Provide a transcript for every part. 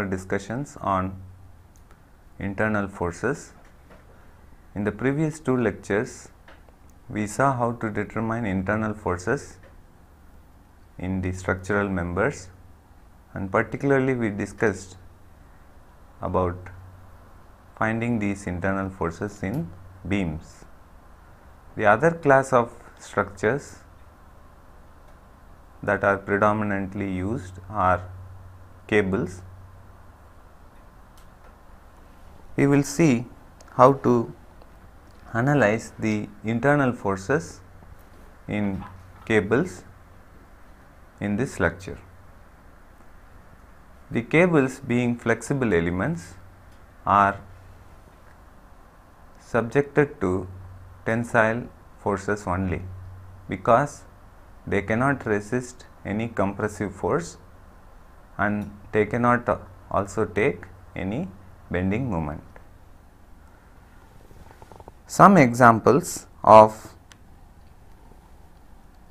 our discussions on internal forces. In the previous two lectures, we saw how to determine internal forces in the structural members and particularly we discussed about finding these internal forces in beams. The other class of structures that are predominantly used are cables we will see how to analyze the internal forces in cables in this lecture. The cables being flexible elements are subjected to tensile forces only because they cannot resist any compressive force and they cannot also take any bending moment. Some examples of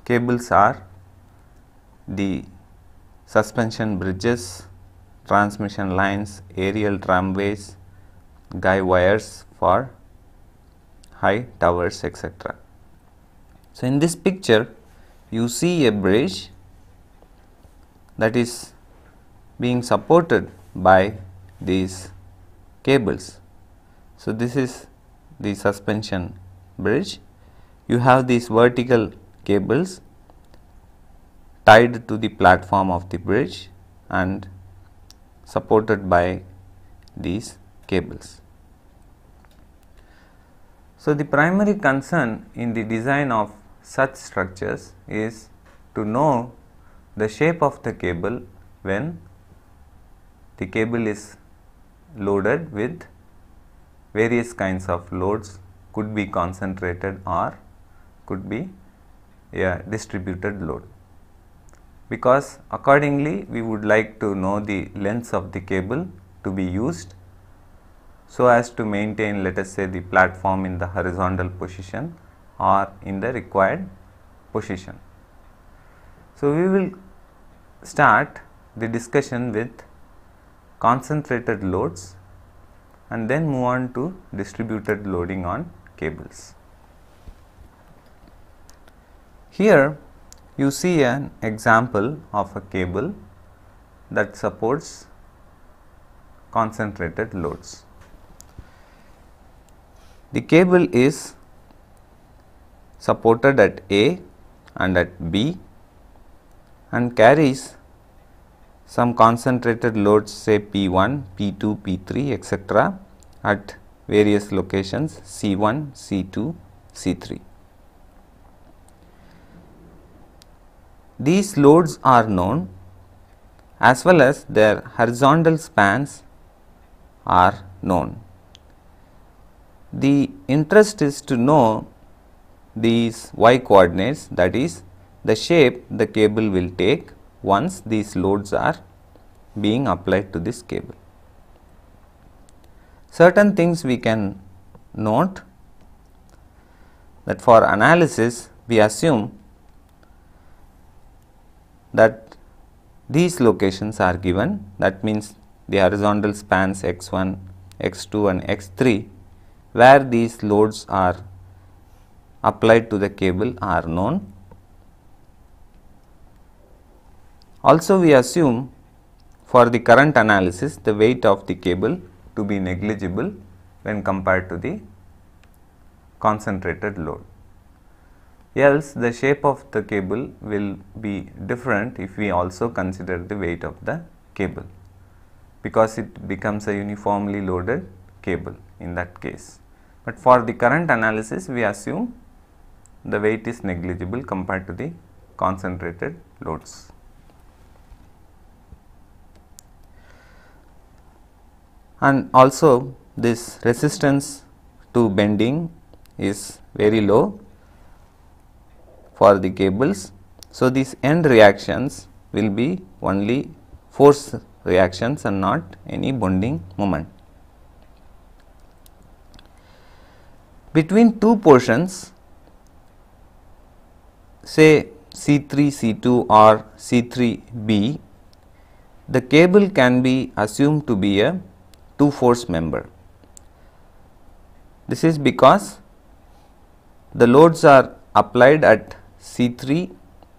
cables are the suspension bridges, transmission lines, aerial tramways, guy wires for high towers etc. So, in this picture you see a bridge that is being supported by these cables. So, this is the suspension bridge. You have these vertical cables tied to the platform of the bridge and supported by these cables. So, the primary concern in the design of such structures is to know the shape of the cable when the cable is loaded with various kinds of loads could be concentrated or could be a distributed load. Because accordingly we would like to know the length of the cable to be used so as to maintain let us say the platform in the horizontal position or in the required position. So, we will start the discussion with concentrated loads and then move on to distributed loading on cables. Here you see an example of a cable that supports concentrated loads. The cable is supported at A and at B and carries some concentrated loads say P1, P2, P3 etc. at various locations C1, C2, C3. These loads are known as well as their horizontal spans are known. The interest is to know these y coordinates that is the shape the cable will take once these loads are being applied to this cable. Certain things we can note that for analysis we assume that these locations are given that means the horizontal spans x 1, x 2 and x 3 where these loads are applied to the cable are known Also we assume for the current analysis the weight of the cable to be negligible when compared to the concentrated load. Else the shape of the cable will be different if we also consider the weight of the cable because it becomes a uniformly loaded cable in that case. But for the current analysis we assume the weight is negligible compared to the concentrated loads. and also this resistance to bending is very low for the cables. So, these end reactions will be only force reactions and not any bonding moment. Between two portions say C 3 C 2 or C 3 B, the cable can be assumed to be a 2 force member. This is because the loads are applied at C3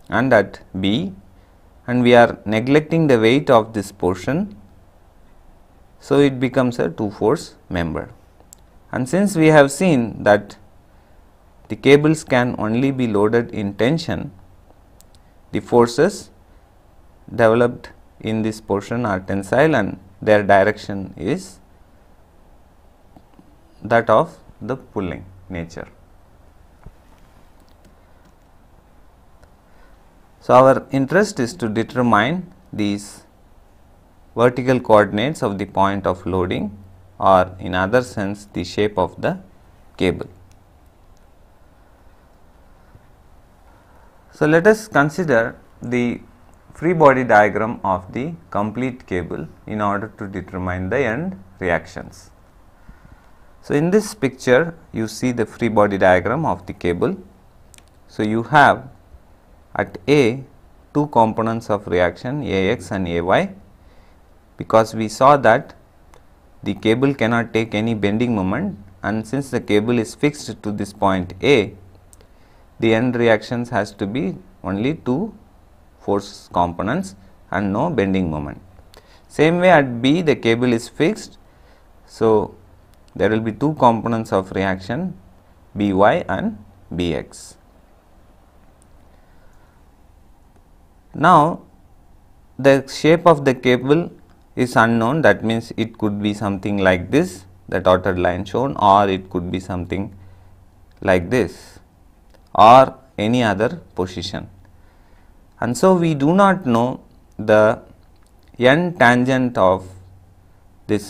and at B and we are neglecting the weight of this portion. So, it becomes a 2 force member and since we have seen that the cables can only be loaded in tension, the forces developed in this portion are tensile and their direction is that of the pulling nature. So, our interest is to determine these vertical coordinates of the point of loading or in other sense the shape of the cable. So, let us consider the free body diagram of the complete cable in order to determine the end reactions. So, in this picture you see the free body diagram of the cable. So, you have at A two components of reaction Ax and Ay because we saw that the cable cannot take any bending moment and since the cable is fixed to this point A the end reactions has to be only two force components and no bending moment. Same way at B the cable is fixed. So, there will be two components of reaction By and Bx. Now, the shape of the cable is unknown that means it could be something like this the dotted line shown or it could be something like this or any other position and so we do not know the n tangent of this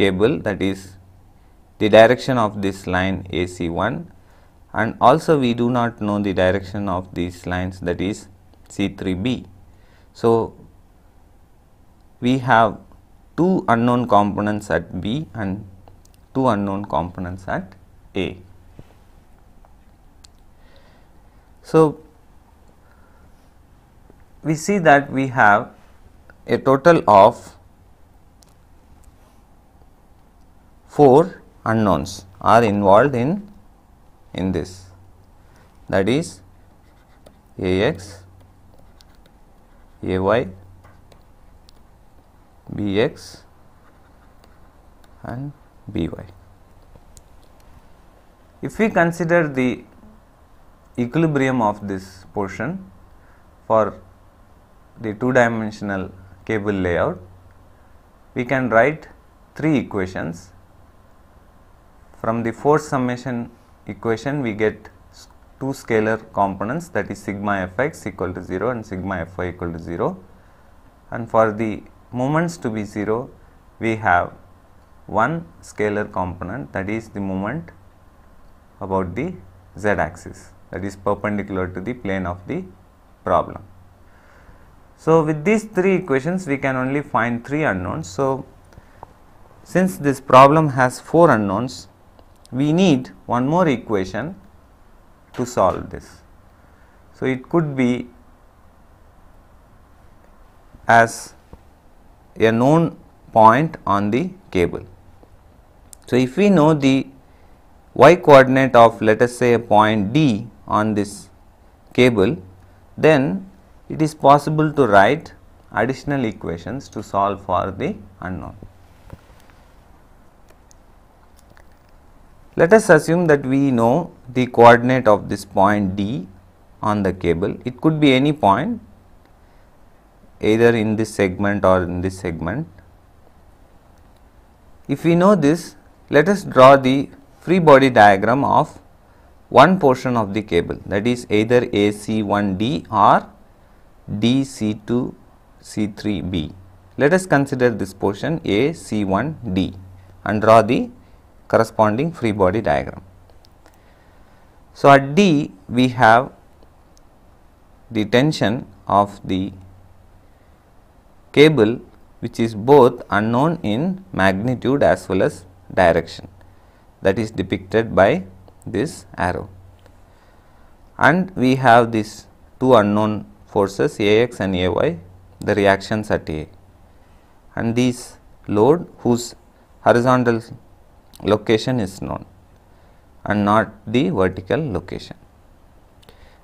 cable that is the direction of this line AC1 and also we do not know the direction of these lines that is C3B. So, we have two unknown components at B and two unknown components at A. So, we see that we have a total of 4 unknowns are involved in in this that is Ax, Ay, Bx and By. If we consider the equilibrium of this portion for the two dimensional cable layout, we can write three equations. From the force summation equation we get two scalar components that is sigma fx equal to 0 and sigma fy equal to 0 and for the moments to be 0 we have one scalar component that is the moment about the z axis that is perpendicular to the plane of the problem. So, with these three equations we can only find three unknowns. So, since this problem has four unknowns we need one more equation to solve this. So, it could be as a known point on the cable. So, if we know the y coordinate of let us say a point D on this cable, then it is possible to write additional equations to solve for the unknown. Let us assume that we know the coordinate of this point D on the cable. It could be any point either in this segment or in this segment. If we know this, let us draw the free body diagram of one portion of the cable that is either AC1D or DC2 C3B. Let us consider this portion A C1D and draw the corresponding free body diagram. So, at D we have the tension of the cable which is both unknown in magnitude as well as direction that is depicted by this arrow. And we have this two unknown forces Ax and Ay, the reactions at A and these load whose horizontal location is known and not the vertical location.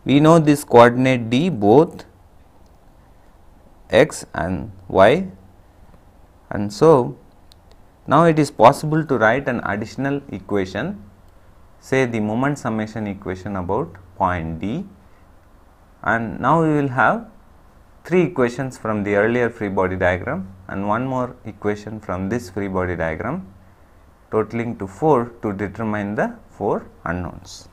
We know this coordinate D both x and y and so now it is possible to write an additional equation say the moment summation equation about point D and now we will have three equations from the earlier free body diagram and one more equation from this free body diagram totaling to 4 to determine the 4 unknowns.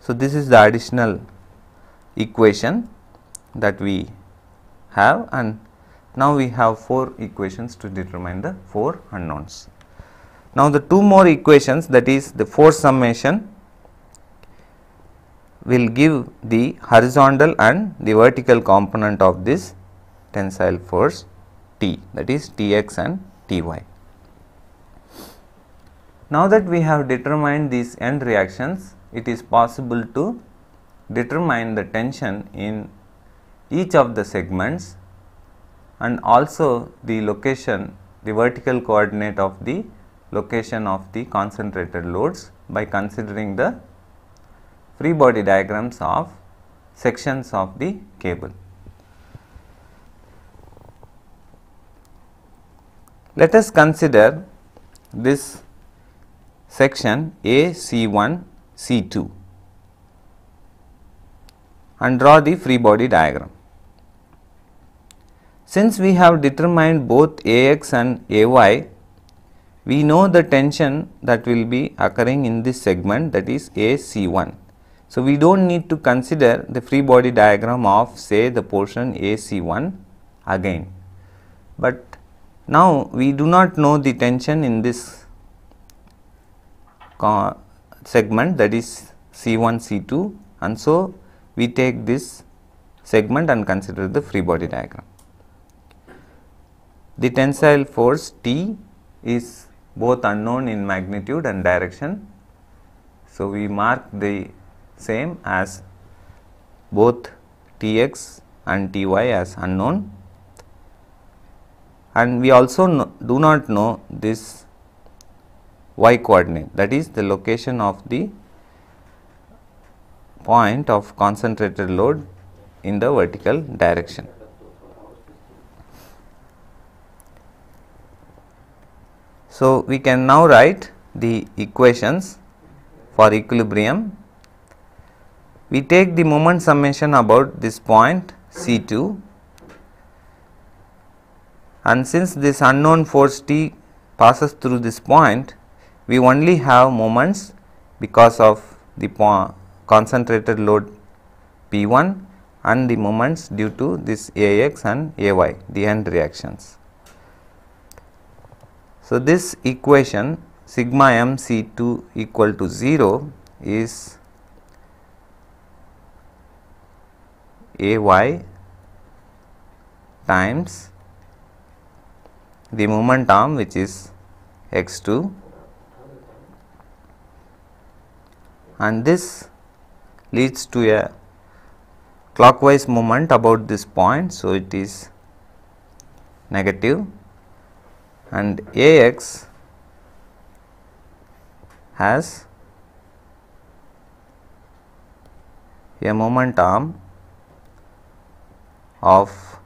So, this is the additional equation that we have and now we have 4 equations to determine the 4 unknowns. Now, the two more equations that is the force summation will give the horizontal and the vertical component of this tensile force T that is Tx and Ty. Now that we have determined these end reactions, it is possible to determine the tension in each of the segments and also the location, the vertical coordinate of the location of the concentrated loads by considering the free body diagrams of sections of the cable. Let us consider this section A C1 C2 and draw the free body diagram. Since we have determined both Ax and Ay, we know the tension that will be occurring in this segment that is AC1. So, we do not need to consider the free body diagram of say the portion AC1 again, but now we do not know the tension in this segment that is C1, C2 and so we take this segment and consider the free body diagram. The tensile force T is both unknown in magnitude and direction. So, we mark the same as both Tx and Ty as unknown and we also do not know this y coordinate that is the location of the point of concentrated load in the vertical direction. So, we can now write the equations for equilibrium we take the moment summation about this point C2 and since this unknown force T passes through this point, we only have moments because of the concentrated load P1 and the moments due to this Ax and Ay, the end reactions. So, this equation sigma m C2 equal to 0 is ay times the moment arm which is x2 and this leads to a clockwise movement about this point. So, it is negative and Ax has a moment arm of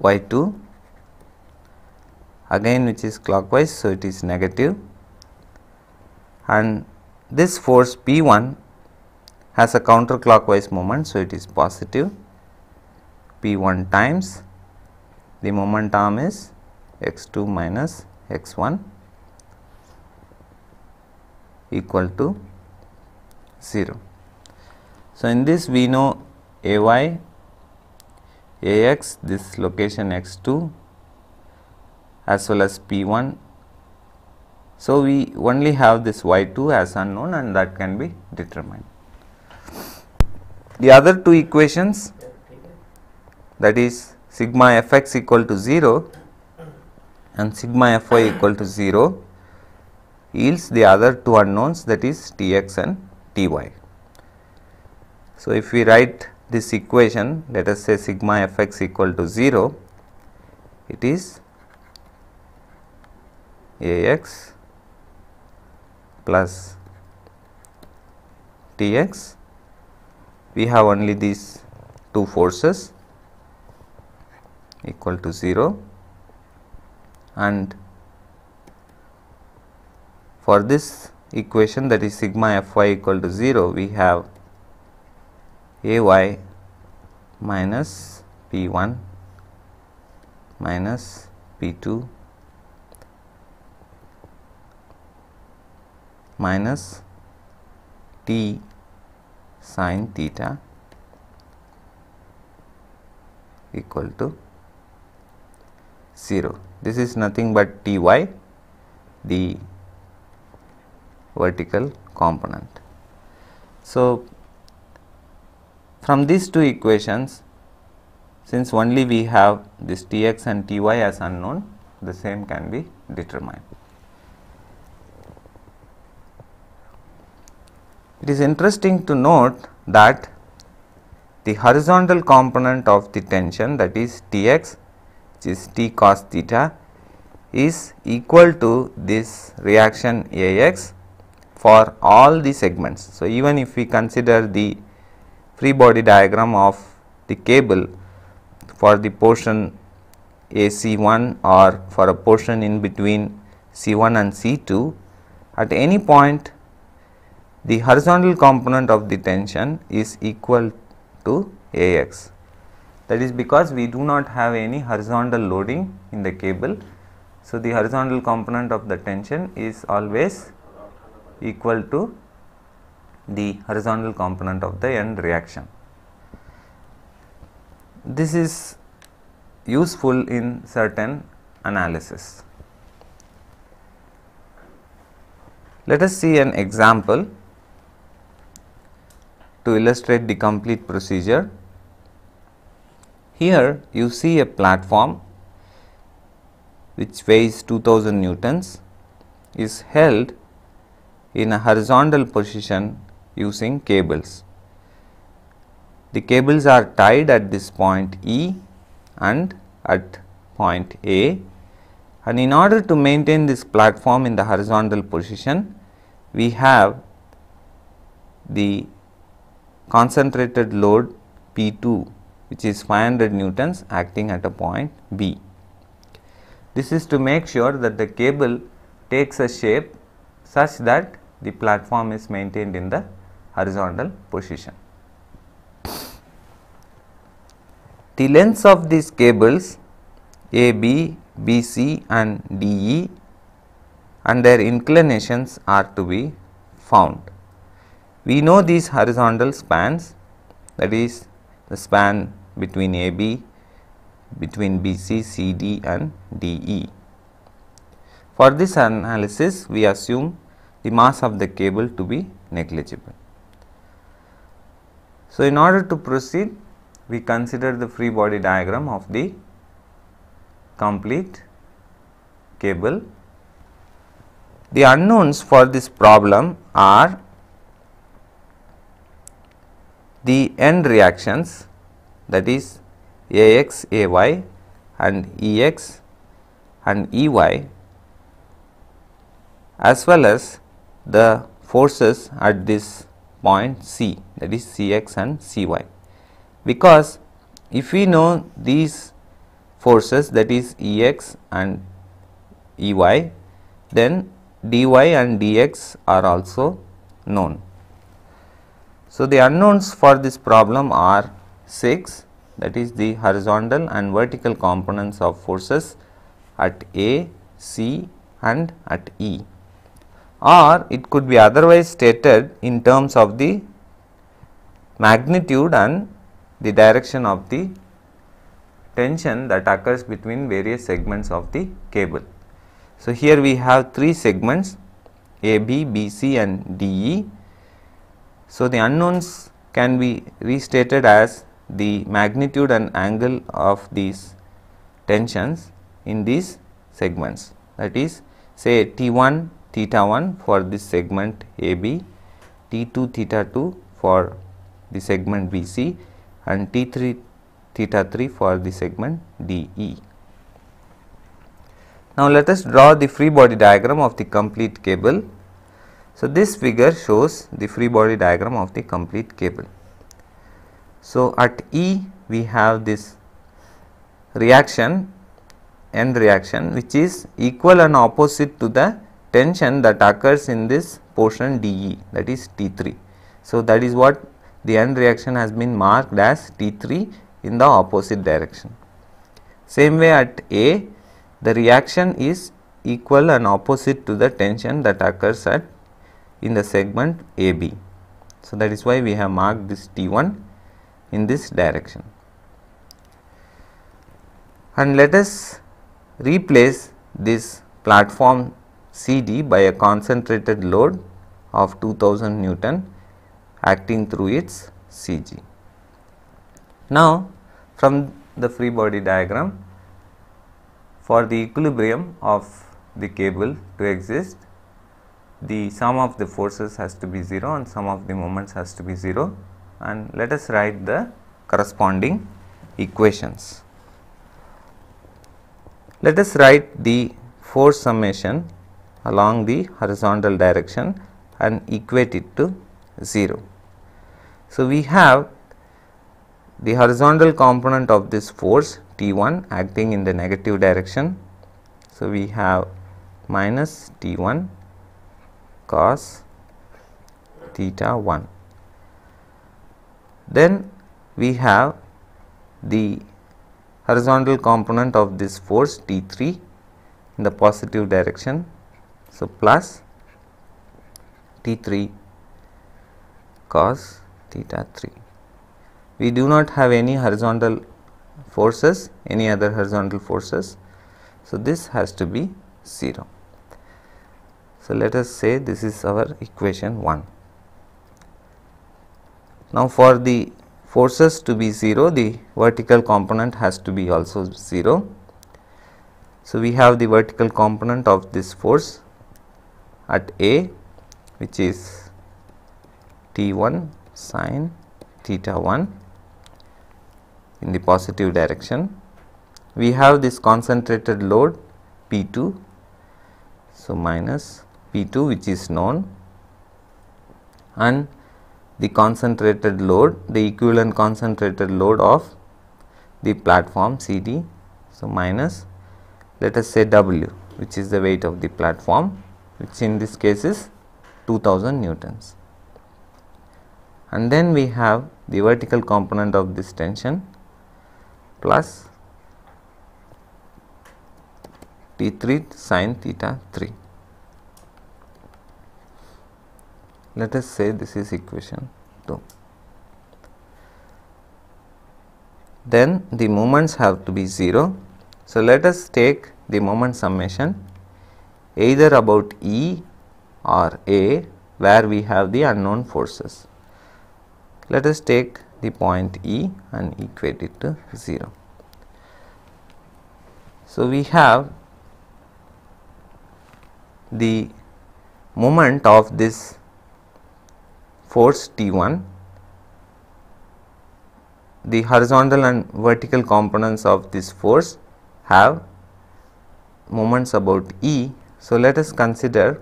y 2 again which is clockwise. So, it is negative and this force P 1 has a counterclockwise moment. So, it is positive P 1 times the moment arm is x 2 minus x 1 equal to 0. So, in this we know a y a x this location x 2 as well as p 1. So, we only have this y 2 as unknown and that can be determined. The other two equations that is sigma f x equal to 0 and sigma f y equal to 0 yields the other two unknowns that is Tx and Ty. So, if we write this equation let us say sigma fx equal to 0 it is Ax plus Tx we have only these two forces equal to 0 and for this equation that is sigma f y equal to 0, we have a y minus p 1 minus p 2 minus t sine theta equal to 0. This is nothing but t y the vertical component. So, from these two equations since only we have this Tx and Ty as unknown the same can be determined. It is interesting to note that the horizontal component of the tension that is Tx which is T cos theta is equal to this reaction Ax for all the segments. So, even if we consider the free body diagram of the cable for the portion AC1 or for a portion in between C1 and C2, at any point the horizontal component of the tension is equal to Ax. That is because we do not have any horizontal loading in the cable. So, the horizontal component of the tension is always equal to the horizontal component of the end reaction. This is useful in certain analysis. Let us see an example to illustrate the complete procedure. Here you see a platform which weighs 2000 newtons is held in a horizontal position using cables. The cables are tied at this point E and at point A and in order to maintain this platform in the horizontal position, we have the concentrated load P2 which is 500 newtons acting at a point B. This is to make sure that the cable takes a shape such that the platform is maintained in the horizontal position. The lengths of these cables AB, BC and DE and their inclinations are to be found. We know these horizontal spans that is the span between AB, between BC, CD and DE. For this analysis, we assume the mass of the cable to be negligible. So, in order to proceed we consider the free body diagram of the complete cable. The unknowns for this problem are the end reactions that is Ax, Ay and Ex and Ey as well as the forces at this point C that is C x and C y. Because if we know these forces that is E x and E y then dy and dx are also known. So, the unknowns for this problem are 6 that is the horizontal and vertical components of forces at A, C and at E or it could be otherwise stated in terms of the magnitude and the direction of the tension that occurs between various segments of the cable. So, here we have three segments AB, BC and DE. So, the unknowns can be restated as the magnitude and angle of these tensions in these segments that is say T1 theta 1 for this segment AB, T 2 theta 2 for the segment BC and T 3 theta 3 for the segment DE. Now, let us draw the free body diagram of the complete cable. So, this figure shows the free body diagram of the complete cable. So, at E we have this reaction end reaction which is equal and opposite to the tension that occurs in this portion DE that is T3. So, that is what the end reaction has been marked as T3 in the opposite direction. Same way at A, the reaction is equal and opposite to the tension that occurs at in the segment AB. So, that is why we have marked this T1 in this direction. And let us replace this platform CD by a concentrated load of 2000 Newton acting through its CG. Now, from the free body diagram, for the equilibrium of the cable to exist, the sum of the forces has to be 0 and sum of the moments has to be 0 and let us write the corresponding equations. Let us write the force summation along the horizontal direction and equate it to 0. So, we have the horizontal component of this force T 1 acting in the negative direction. So, we have minus T 1 cos theta 1. Then we have the horizontal component of this force T 3 in the positive direction so, plus t 3 cos theta 3. We do not have any horizontal forces, any other horizontal forces. So, this has to be 0. So, let us say this is our equation 1. Now, for the forces to be 0, the vertical component has to be also 0. So, we have the vertical component of this force at A which is T1 sine theta 1 in the positive direction. We have this concentrated load P2. So, minus P2 which is known and the concentrated load the equivalent concentrated load of the platform CD. So, minus let us say W which is the weight of the platform which in this case is 2000 newtons. And then we have the vertical component of this tension plus t 3 sine theta 3. Let us say this is equation 2. Then the moments have to be 0. So, let us take the moment summation either about E or A where we have the unknown forces. Let us take the point E and equate it to 0. So, we have the moment of this force T 1, the horizontal and vertical components of this force have moments about E so, let us consider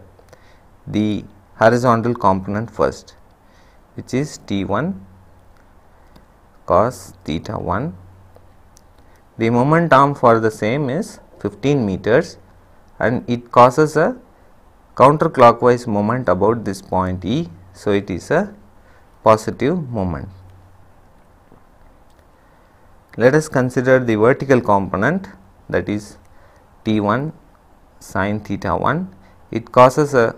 the horizontal component first which is T1 cos theta 1. The moment arm for the same is 15 meters and it causes a counterclockwise moment about this point E. So, it is a positive moment. Let us consider the vertical component that is T1 sine theta 1 it causes a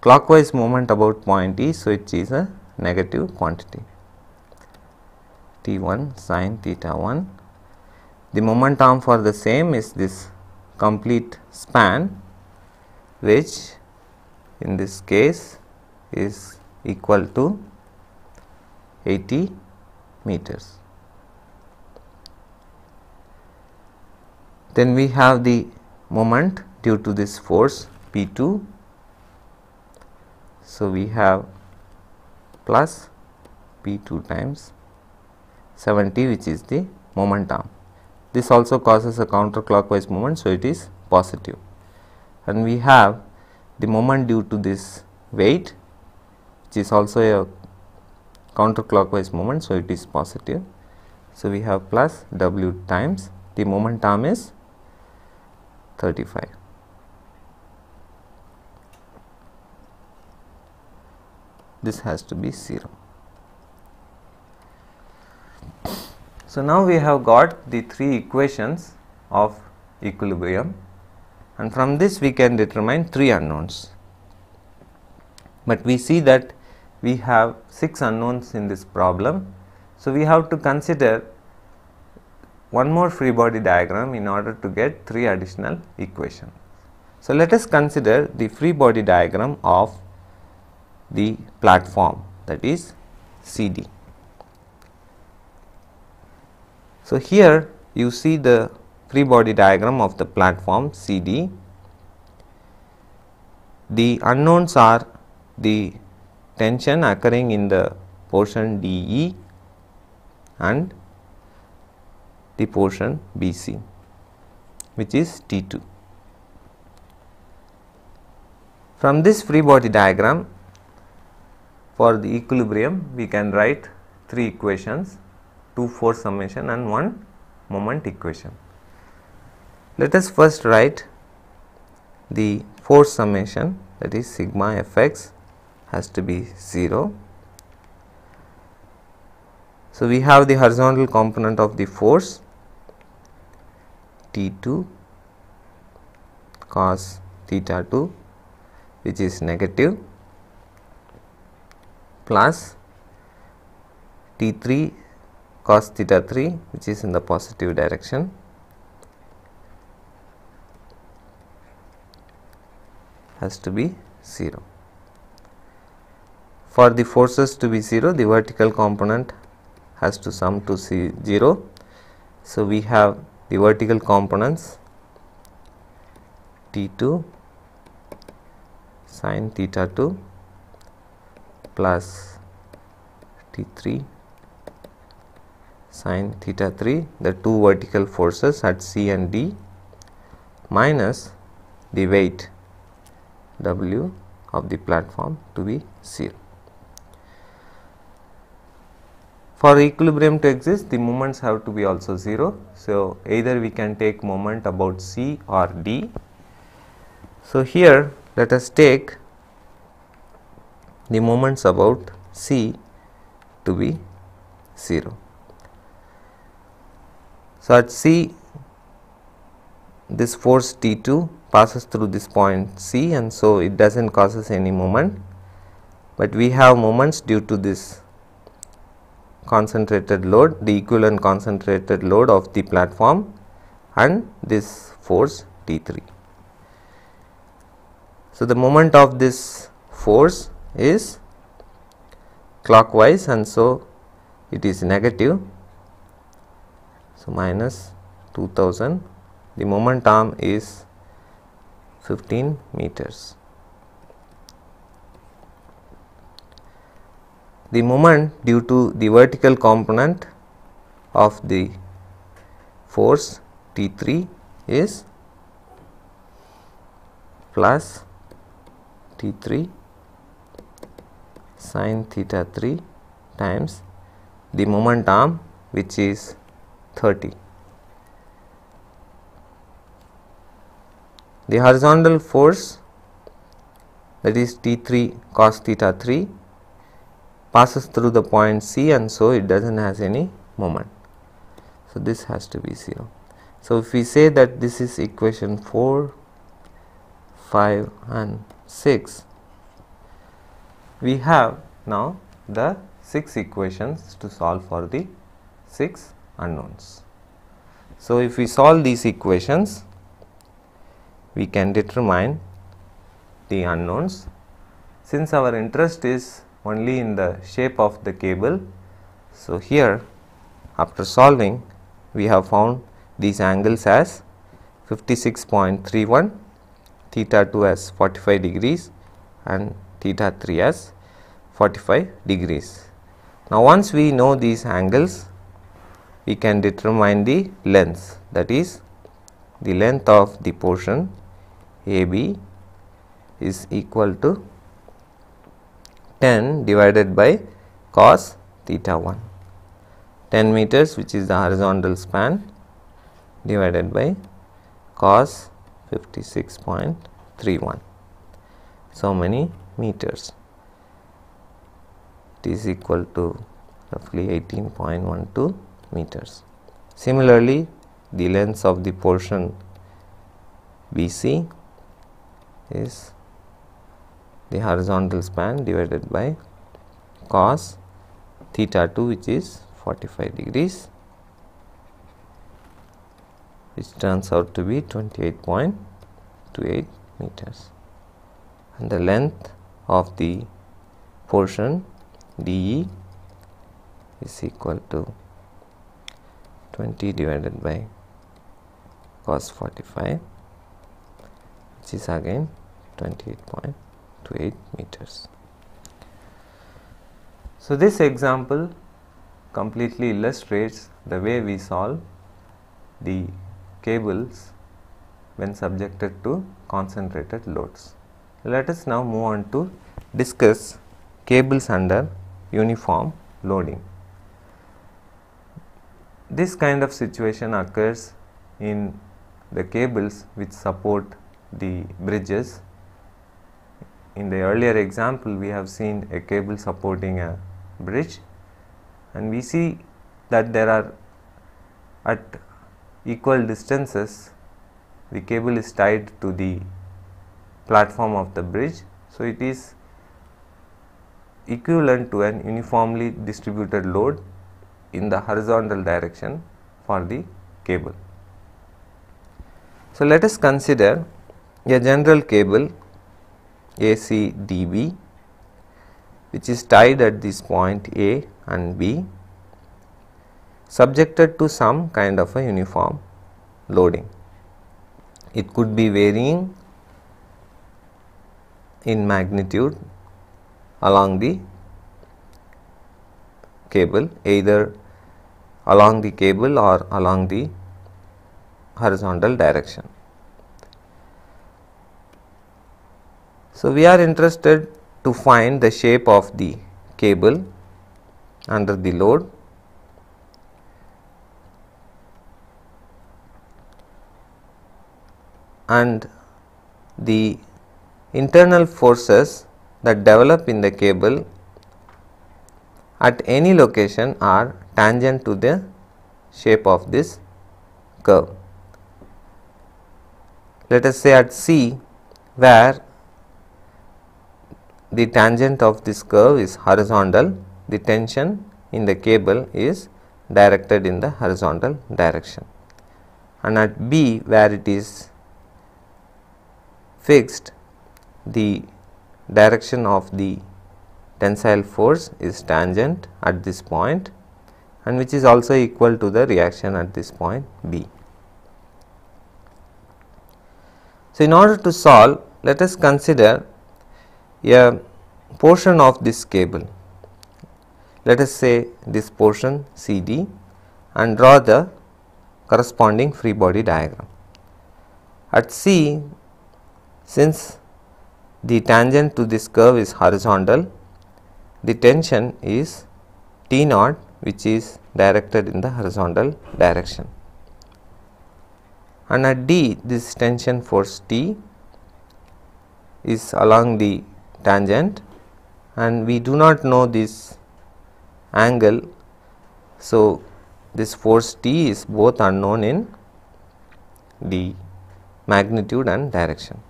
clockwise movement about point E so it is a negative quantity t1 sine theta 1 the moment arm for the same is this complete span which in this case is equal to 80 meters. Then we have the moment due to this force P2. So, we have plus P2 times 70 which is the momentum. This also causes a counterclockwise movement. So, it is positive and we have the moment due to this weight which is also a counterclockwise moment, So, it is positive. So, we have plus W times the momentum is 35. this has to be 0. So now we have got the three equations of equilibrium and from this we can determine three unknowns. But we see that we have six unknowns in this problem. So we have to consider one more free body diagram in order to get three additional equations. So let us consider the free body diagram of the platform that is CD. So, here you see the free body diagram of the platform CD. The unknowns are the tension occurring in the portion DE and the portion BC which is T2. From this free body diagram for the equilibrium we can write three equations, two force summation and one moment equation. Let us first write the force summation that is sigma fx has to be 0. So, we have the horizontal component of the force T2 cos theta 2 which is negative plus t 3 cos theta 3 which is in the positive direction has to be 0. For the forces to be 0 the vertical component has to sum to 0. So, we have the vertical components t 2 sin theta 2 plus T3 sine theta 3 the two vertical forces at C and D minus the weight W of the platform to be 0. For equilibrium to exist the moments have to be also 0. So, either we can take moment about C or D. So, here let us take the moments about C to be 0. So, at C this force T2 passes through this point C and so it does not causes any moment, but we have moments due to this concentrated load the equivalent concentrated load of the platform and this force T3. So, the moment of this force is clockwise and so it is negative so minus 2000 the moment arm is 15 meters the moment due to the vertical component of the force T3 is plus T3 sine theta 3 times the moment arm which is 30. The horizontal force that is T3 cos theta 3 passes through the point C and so it does not has any moment. So, this has to be 0. So, if we say that this is equation 4, 5 and 6 we have now the 6 equations to solve for the 6 unknowns. So, if we solve these equations, we can determine the unknowns. Since our interest is only in the shape of the cable, so here after solving we have found these angles as 56.31, theta 2 as 45 degrees and theta 3 as 45 degrees. Now, once we know these angles, we can determine the length that is the length of the portion AB is equal to 10 divided by cos theta 1 10 meters which is the horizontal span divided by cos 56.31 so many meters it is equal to roughly 18.12 meters. Similarly, the length of the portion BC is the horizontal span divided by cos theta 2 which is 45 degrees which turns out to be 28.28 meters and the length of the portion DE is equal to 20 divided by cos 45 which is again 28.28 meters. So this example completely illustrates the way we solve the cables when subjected to concentrated loads. Let us now move on to discuss cables under uniform loading. This kind of situation occurs in the cables which support the bridges. In the earlier example, we have seen a cable supporting a bridge and we see that there are at equal distances the cable is tied to the platform of the bridge. So, it is equivalent to an uniformly distributed load in the horizontal direction for the cable. So, let us consider a general cable ACDB which is tied at this point A and B subjected to some kind of a uniform loading. It could be varying in magnitude along the cable either along the cable or along the horizontal direction. So, we are interested to find the shape of the cable under the load. and the internal forces that develop in the cable at any location are tangent to the shape of this curve. Let us say at C where the tangent of this curve is horizontal, the tension in the cable is directed in the horizontal direction and at B where it is fixed the direction of the tensile force is tangent at this point and which is also equal to the reaction at this point B. So, in order to solve let us consider a portion of this cable let us say this portion CD and draw the corresponding free body diagram. At C since the tangent to this curve is horizontal, the tension is T naught which is directed in the horizontal direction. And at D this tension force T is along the tangent and we do not know this angle. So, this force T is both unknown in the magnitude and direction.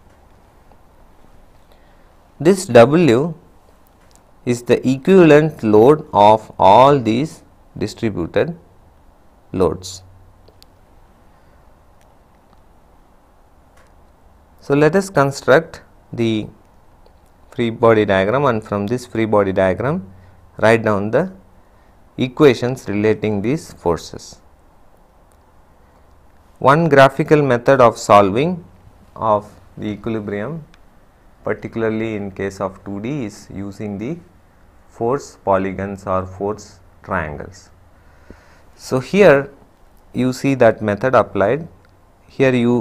This W is the equivalent load of all these distributed loads. So, let us construct the free body diagram and from this free body diagram write down the equations relating these forces. One graphical method of solving of the equilibrium particularly in case of 2D is using the force polygons or force triangles. So, here you see that method applied here you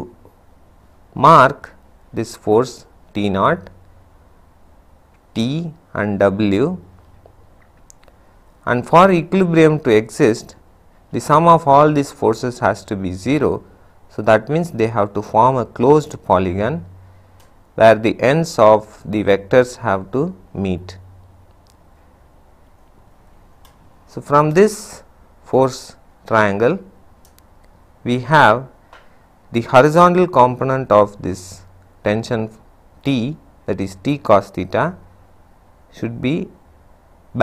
mark this force T naught, T and W and for equilibrium to exist the sum of all these forces has to be 0. So, that means they have to form a closed polygon where the ends of the vectors have to meet. So, from this force triangle we have the horizontal component of this tension T that is T cos theta should be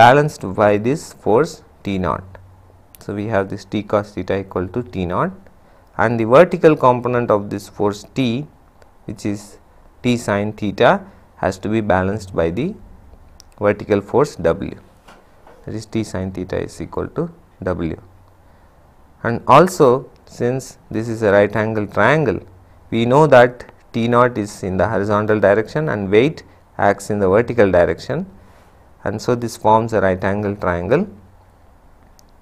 balanced by this force T naught. So, we have this T cos theta equal to T naught and the vertical component of this force T which is t sine theta has to be balanced by the vertical force W that is t sine theta is equal to W. And also since this is a right angle triangle we know that T naught is in the horizontal direction and weight acts in the vertical direction and so this forms a right angle triangle.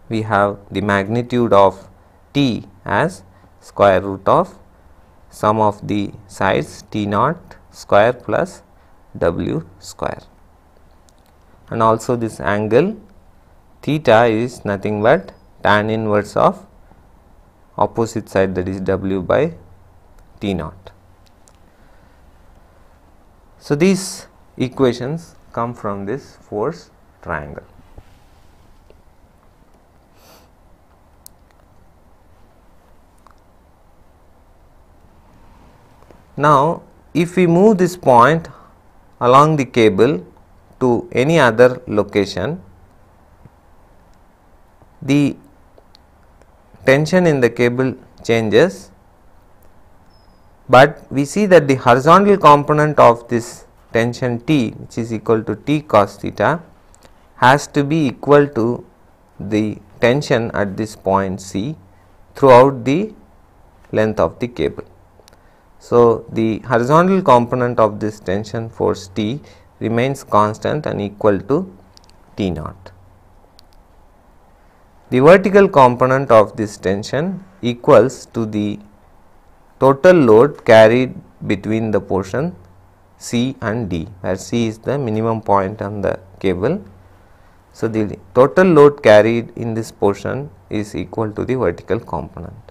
We have the magnitude of T as square root of sum of the sides T naught square plus W square. And also this angle theta is nothing but tan inverse of opposite side that is W by T naught. So, these equations come from this force triangle. Now, if we move this point along the cable to any other location, the tension in the cable changes, but we see that the horizontal component of this tension T which is equal to T cos theta has to be equal to the tension at this point C throughout the length of the cable. So, the horizontal component of this tension force T remains constant and equal to T naught. The vertical component of this tension equals to the total load carried between the portion C and D where C is the minimum point on the cable. So, the total load carried in this portion is equal to the vertical component.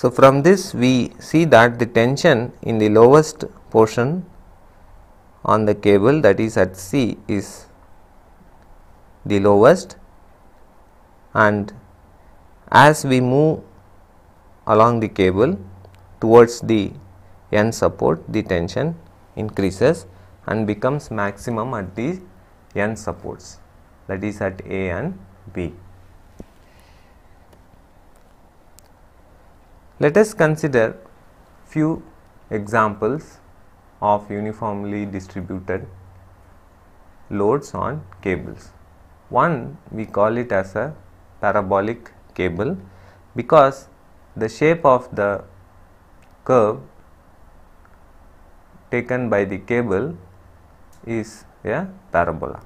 So, from this we see that the tension in the lowest portion on the cable that is at C is the lowest and as we move along the cable towards the end support the tension increases and becomes maximum at the end supports that is at A and B. Let us consider few examples of uniformly distributed loads on cables. One we call it as a parabolic cable because the shape of the curve taken by the cable is a parabola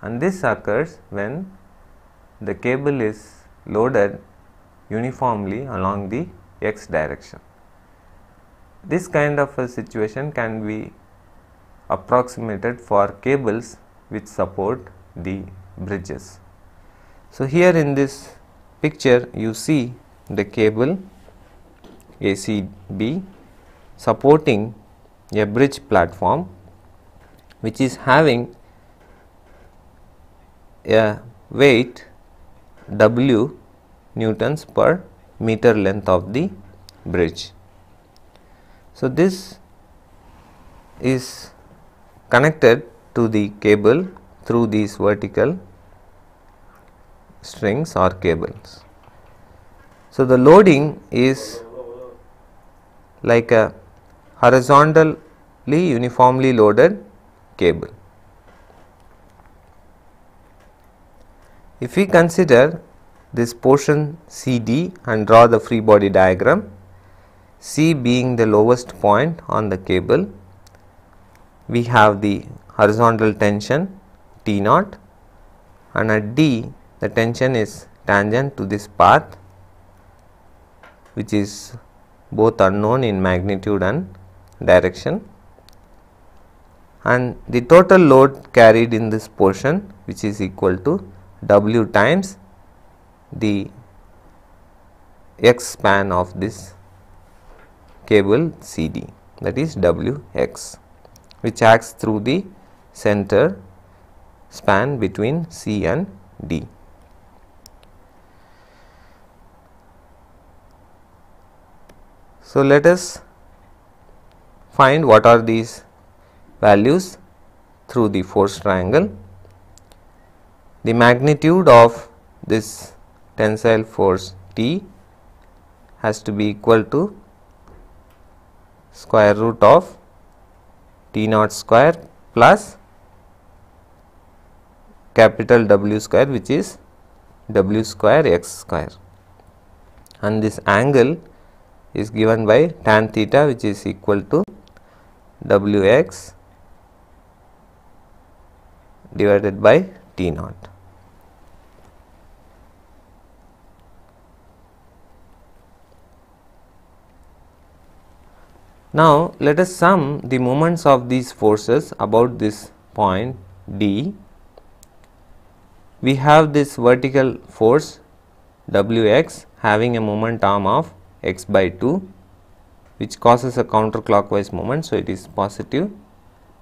and this occurs when the cable is loaded uniformly along the x direction. This kind of a situation can be approximated for cables which support the bridges. So, here in this picture you see the cable ACB supporting a bridge platform which is having a weight W newtons per meter length of the bridge. So, this is connected to the cable through these vertical strings or cables. So, the loading is like a horizontally uniformly loaded cable. If we consider this portion CD and draw the free body diagram C being the lowest point on the cable we have the horizontal tension T naught and at D the tension is tangent to this path which is both unknown in magnitude and direction and the total load carried in this portion which is equal to W times the x span of this cable CD that is Wx which acts through the center span between C and D. So, let us find what are these values through the force triangle. The magnitude of this tensile force T has to be equal to square root of T naught square plus capital W square which is W square x square and this angle is given by tan theta which is equal to W x divided by T naught. Now, let us sum the moments of these forces about this point D. We have this vertical force W x having a moment arm of x by 2 which causes a counterclockwise moment. So, it is positive.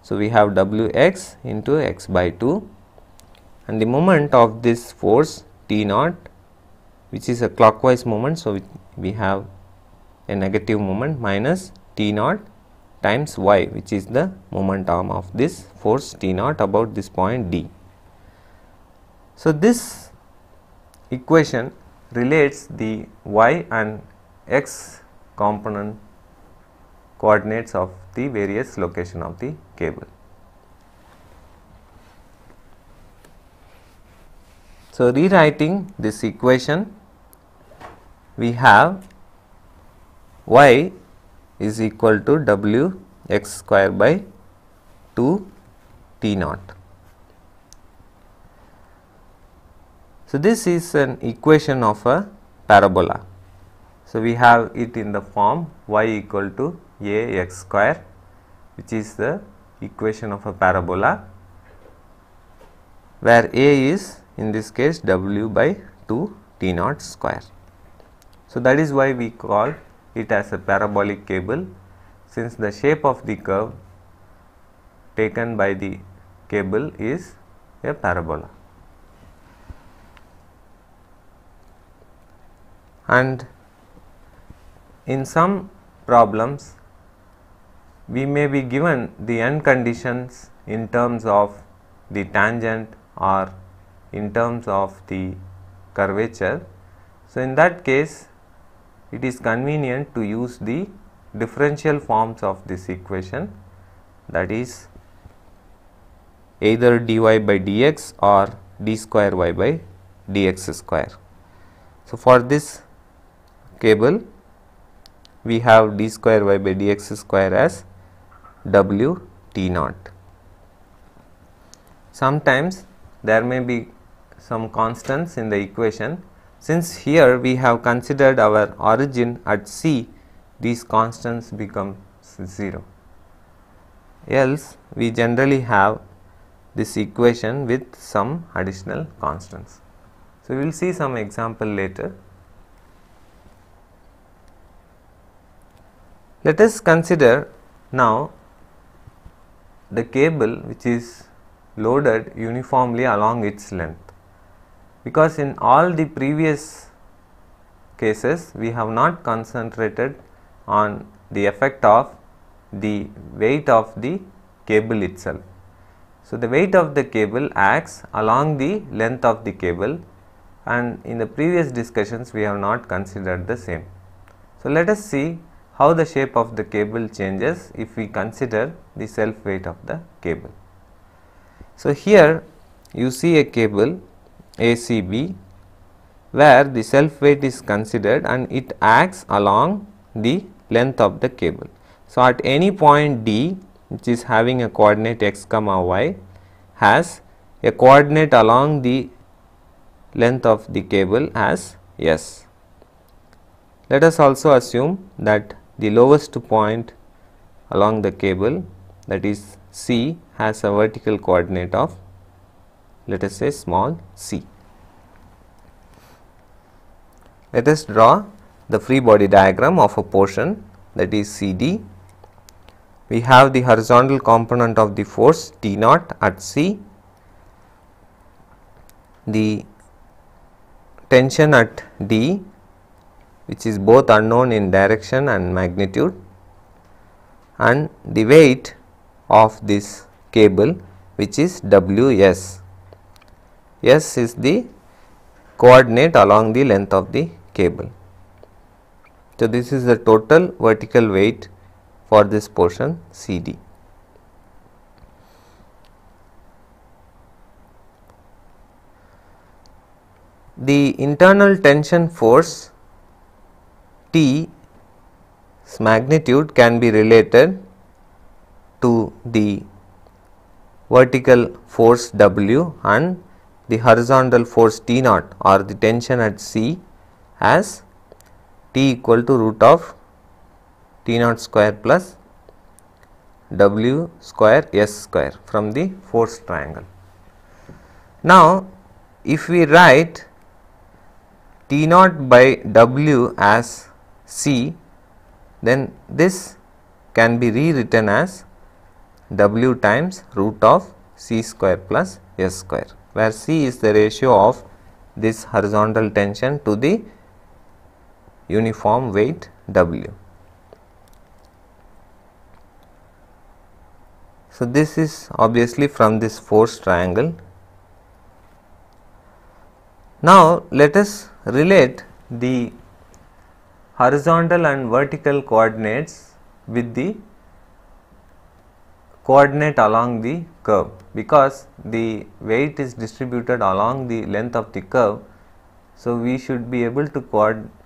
So, we have W x into x by 2 and the moment of this force T naught which is a clockwise moment. So, we have a negative moment minus T naught times y which is the momentum of this force T naught about this point D. So, this equation relates the y and x component coordinates of the various location of the cable. So, rewriting this equation we have y is equal to W x square by 2 T naught. So, this is an equation of a parabola. So, we have it in the form y equal to a x square which is the equation of a parabola where a is in this case w by 2 t naught square. So, that is why we call it as a parabolic cable since the shape of the curve taken by the cable is a parabola. And in some problems we may be given the end conditions in terms of the tangent or in terms of the curvature. So, in that case it is convenient to use the differential forms of this equation that is either dy by dx or d square y by dx square. So, for this cable we have d square y by dx square as w t naught. Sometimes there may be some constants in the equation since here we have considered our origin at C, these constants become 0. Else we generally have this equation with some additional constants. So, we will see some example later. Let us consider now the cable which is loaded uniformly along its length because in all the previous cases we have not concentrated on the effect of the weight of the cable itself. So, the weight of the cable acts along the length of the cable and in the previous discussions we have not considered the same. So, let us see how the shape of the cable changes if we consider the self weight of the cable. So, here you see a cable ACB where the self weight is considered and it acts along the length of the cable. So, at any point D which is having a coordinate x comma y has a coordinate along the length of the cable as S. Let us also assume that the lowest point along the cable that is C has a vertical coordinate of let us say small c. Let us draw the free body diagram of a portion that is CD. We have the horizontal component of the force T naught at C, the tension at D which is both unknown in direction and magnitude and the weight of this cable which is WS. S is the coordinate along the length of the cable. So, this is the total vertical weight for this portion CD. The internal tension force T magnitude can be related to the vertical force W and the horizontal force T naught or the tension at C as t equal to root of t naught square plus w square s square from the force triangle. Now, if we write T naught by W as C, then this can be rewritten as W times root of C square plus S square, where C is the ratio of this horizontal tension to the uniform weight W. So, this is obviously from this force triangle. Now, let us relate the horizontal and vertical coordinates with the coordinate along the curve because the weight is distributed along the length of the curve. So, we should be able to coordinate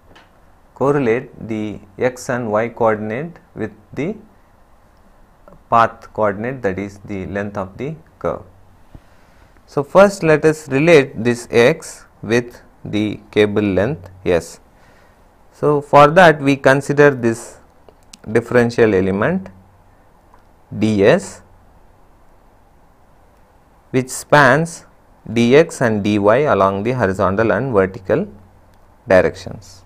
correlate the x and y coordinate with the path coordinate that is the length of the curve. So, first let us relate this x with the cable length s. So, for that we consider this differential element ds which spans dx and dy along the horizontal and vertical directions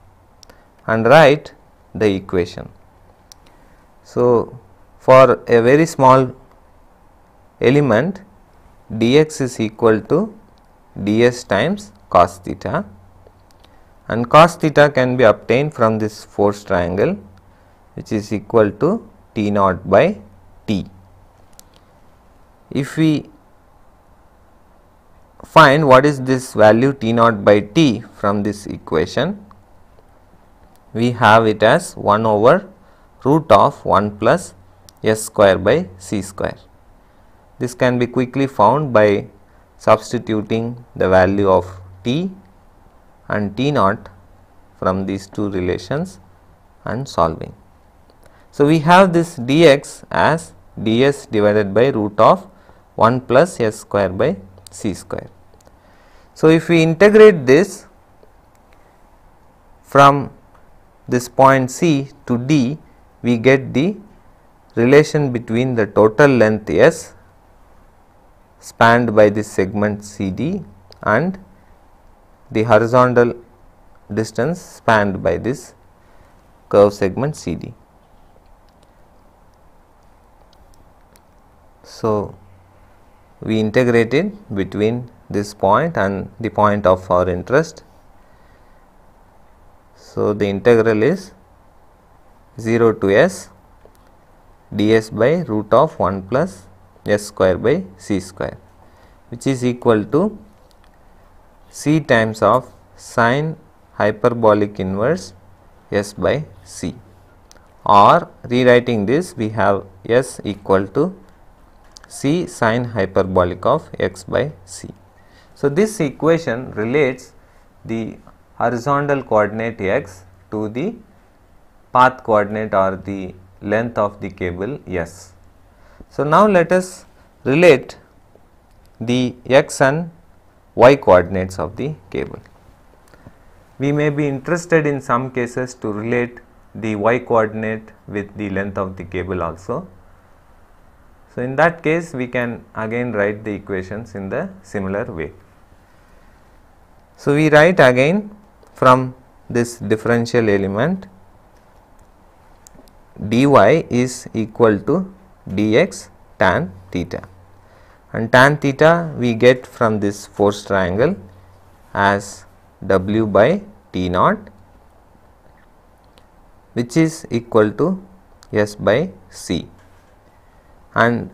and write the equation. So, for a very small element dx is equal to ds times cos theta and cos theta can be obtained from this force triangle which is equal to T naught by T. If we find what is this value T naught by T from this equation, we have it as 1 over root of 1 plus s square by c square. This can be quickly found by substituting the value of t and t naught from these two relations and solving. So, we have this dx as ds divided by root of 1 plus s square by c square. So, if we integrate this from this point C to D we get the relation between the total length S spanned by this segment CD and the horizontal distance spanned by this curve segment CD. So, we integrated between this point and the point of our interest so, the integral is 0 to s ds by root of 1 plus s square by c square which is equal to c times of sine hyperbolic inverse s by c or rewriting this we have s equal to c sine hyperbolic of x by c. So, this equation relates the horizontal coordinate x to the path coordinate or the length of the cable s. So, now let us relate the x and y coordinates of the cable. We may be interested in some cases to relate the y coordinate with the length of the cable also. So, in that case we can again write the equations in the similar way. So, we write again from this differential element dy is equal to dx tan theta and tan theta we get from this force triangle as w by t naught which is equal to s by c and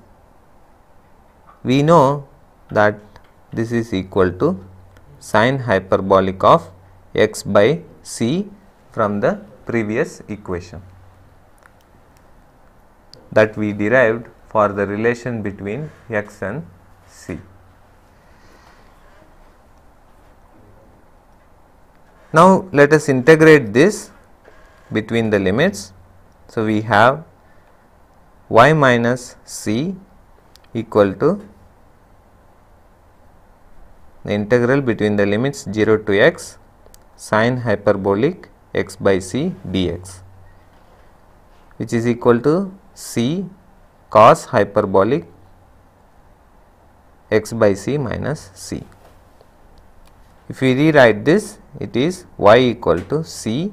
we know that this is equal to sine hyperbolic of x by c from the previous equation that we derived for the relation between x and c. Now, let us integrate this between the limits. So, we have y minus c equal to the integral between the limits 0 to x sine hyperbolic x by c dx which is equal to c cos hyperbolic x by c minus c. If we rewrite this it is y equal to c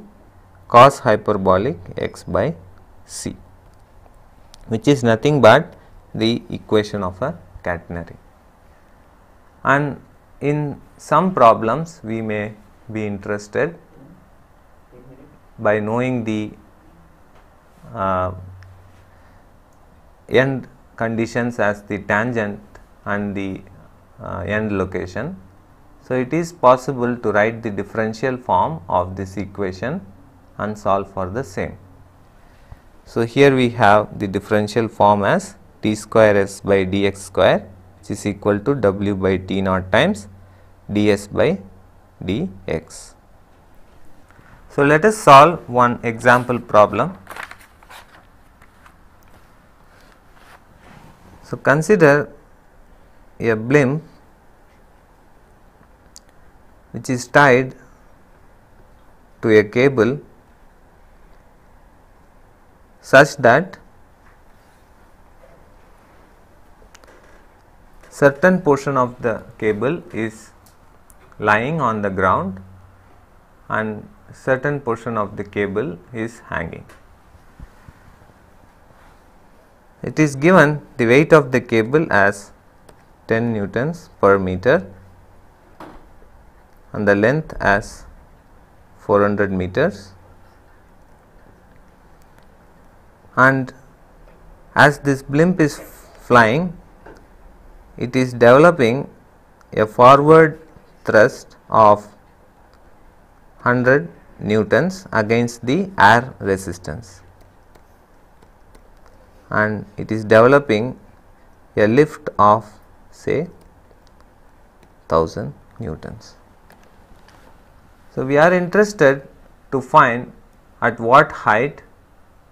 cos hyperbolic x by c which is nothing but the equation of a catenary. And in some problems we may be interested by knowing the uh, end conditions as the tangent and the uh, end location. So, it is possible to write the differential form of this equation and solve for the same. So, here we have the differential form as t square s by dx square which is equal to w by t naught times ds by dx. So, let us solve one example problem. So, consider a blimp which is tied to a cable such that certain portion of the cable is lying on the ground and certain portion of the cable is hanging. It is given the weight of the cable as 10 newtons per meter and the length as 400 meters and as this blimp is flying it is developing a forward thrust of 100 newtons against the air resistance and it is developing a lift of say 1000 newtons. So, we are interested to find at what height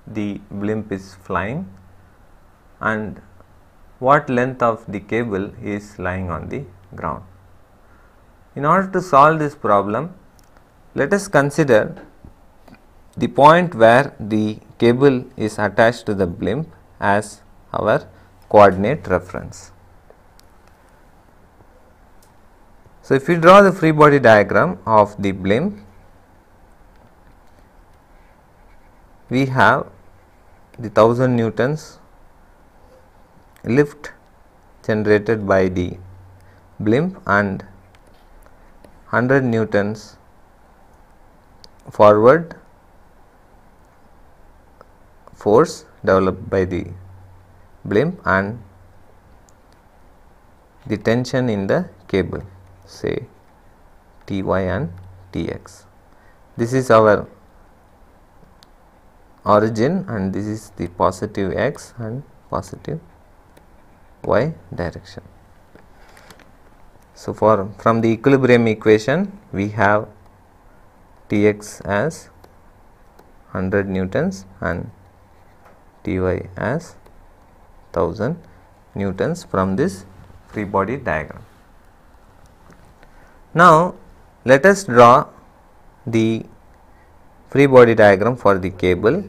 the blimp is flying and what length of the cable is lying on the ground. In order to solve this problem, let us consider the point where the cable is attached to the blimp as our coordinate reference. So, if we draw the free body diagram of the blimp, we have the 1000 newtons lift generated by the blimp and 100 newtons forward force developed by the blimp and the tension in the cable say Ty and Tx. This is our origin and this is the positive x and positive y direction. So, for from the equilibrium equation we have Tx as 100 newtons and Ty as 1000 newtons from this free body diagram. Now, let us draw the free body diagram for the cable.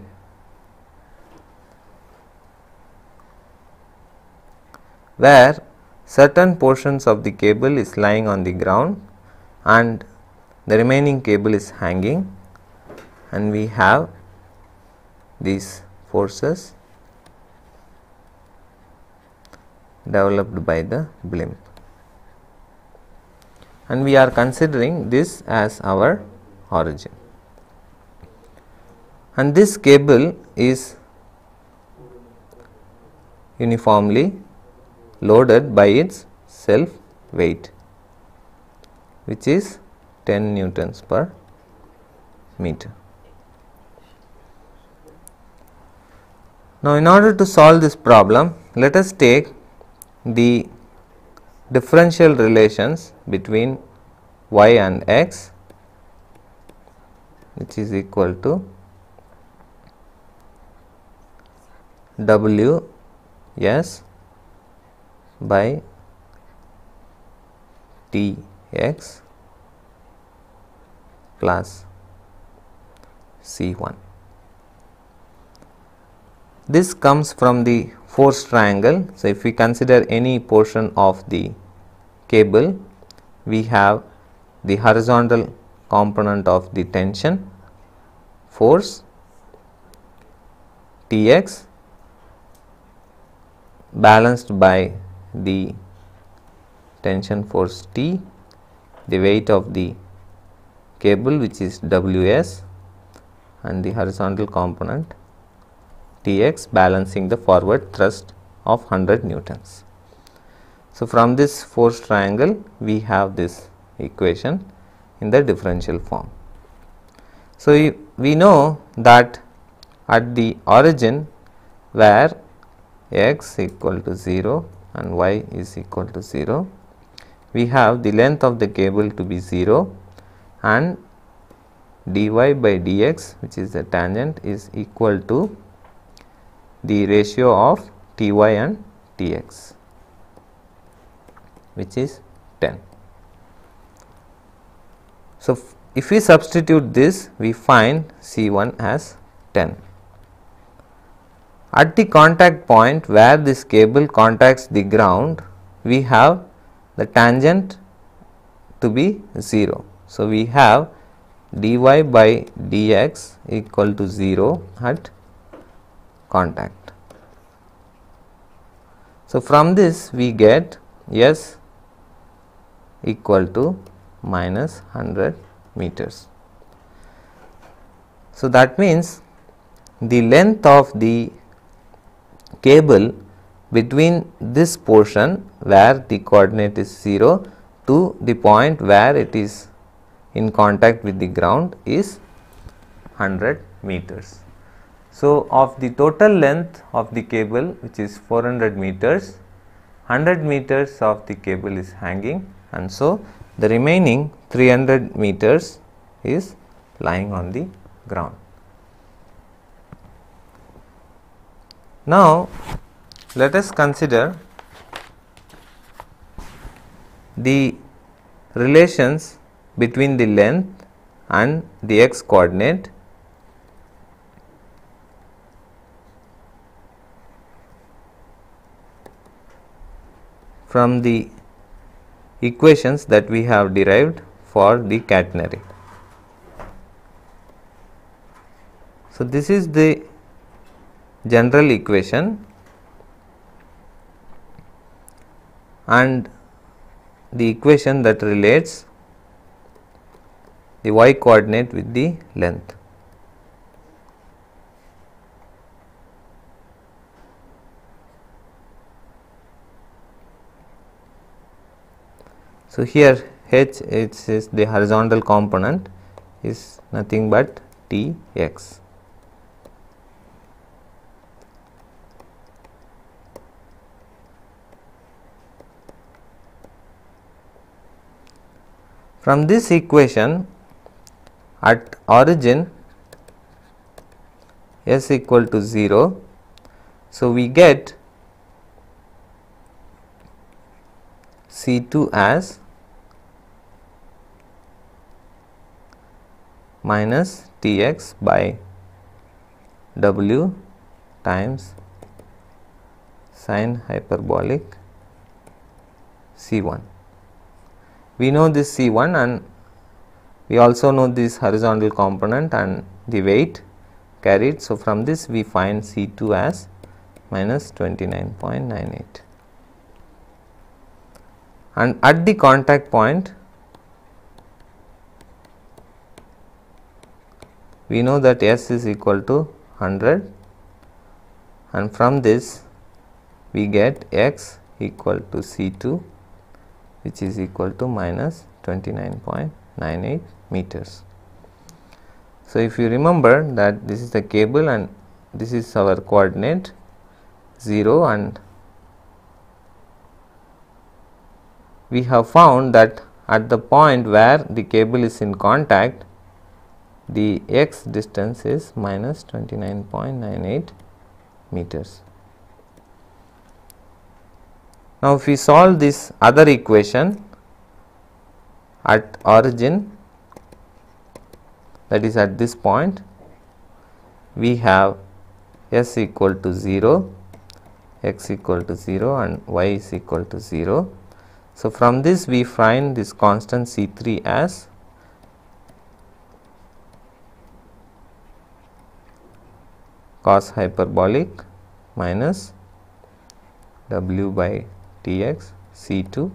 where certain portions of the cable is lying on the ground and the remaining cable is hanging and we have these forces developed by the blimp and we are considering this as our origin and this cable is uniformly loaded by its self weight which is 10 newtons per meter. Now, in order to solve this problem, let us take the differential relations between y and x which is equal to w s by Tx plus C1. This comes from the force triangle. So, if we consider any portion of the cable, we have the horizontal component of the tension force Tx balanced by the tension force T, the weight of the cable which is WS and the horizontal component Tx balancing the forward thrust of 100 newtons. So, from this force triangle we have this equation in the differential form. So, we know that at the origin where x equal to 0 and y is equal to 0. We have the length of the cable to be 0 and dy by dx which is the tangent is equal to the ratio of ty and tx which is 10. So, if we substitute this we find C 1 as 10. At the contact point where this cable contacts the ground, we have the tangent to be 0. So, we have dy by dx equal to 0 at contact. So, from this we get S equal to minus 100 meters. So, that means the length of the cable between this portion where the coordinate is 0 to the point where it is in contact with the ground is 100 meters. So, of the total length of the cable which is 400 meters, 100 meters of the cable is hanging and so the remaining 300 meters is lying on the ground. Now, let us consider the relations between the length and the x coordinate from the equations that we have derived for the catenary. So, this is the general equation and the equation that relates the y coordinate with the length. So, here h is the horizontal component is nothing but t x. From this equation at origin s equal to 0, so we get C 2 as minus T x by W times sine hyperbolic C 1 we know this C1 and we also know this horizontal component and the weight carried. So, from this we find C2 as minus 29.98 and at the contact point we know that S is equal to 100 and from this we get X equal to C2 which is equal to minus 29.98 meters. So, if you remember that this is the cable and this is our coordinate 0 and we have found that at the point where the cable is in contact the x distance is minus 29.98 meters. Now, if we solve this other equation at origin that is at this point we have s equal to 0, x equal to 0 and y is equal to 0. So, from this we find this constant C 3 as cos hyperbolic minus w by T x C2.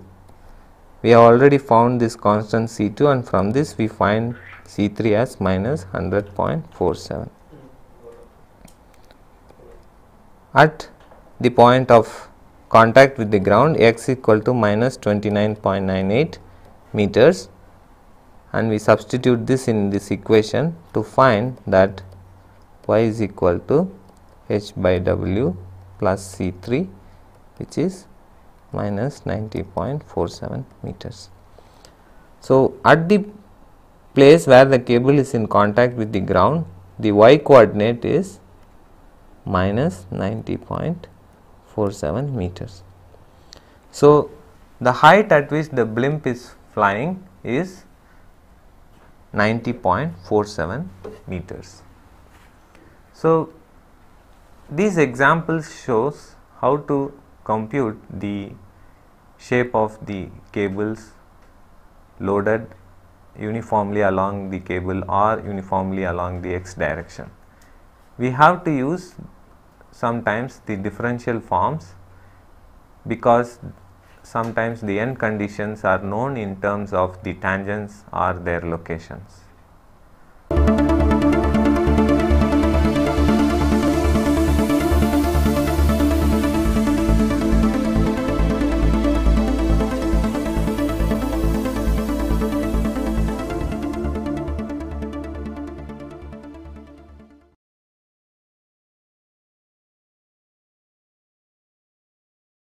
We have already found this constant C2 and from this we find C3 as minus 100.47. At the point of contact with the ground x equal to minus 29.98 meters and we substitute this in this equation to find that y is equal to h by w plus c 3 which is minus 90.47 meters. So, at the place where the cable is in contact with the ground, the y coordinate is minus 90.47 meters. So, the height at which the blimp is flying is 90.47 meters. So, these examples shows how to compute the shape of the cables loaded uniformly along the cable or uniformly along the x direction. We have to use sometimes the differential forms because sometimes the end conditions are known in terms of the tangents or their locations.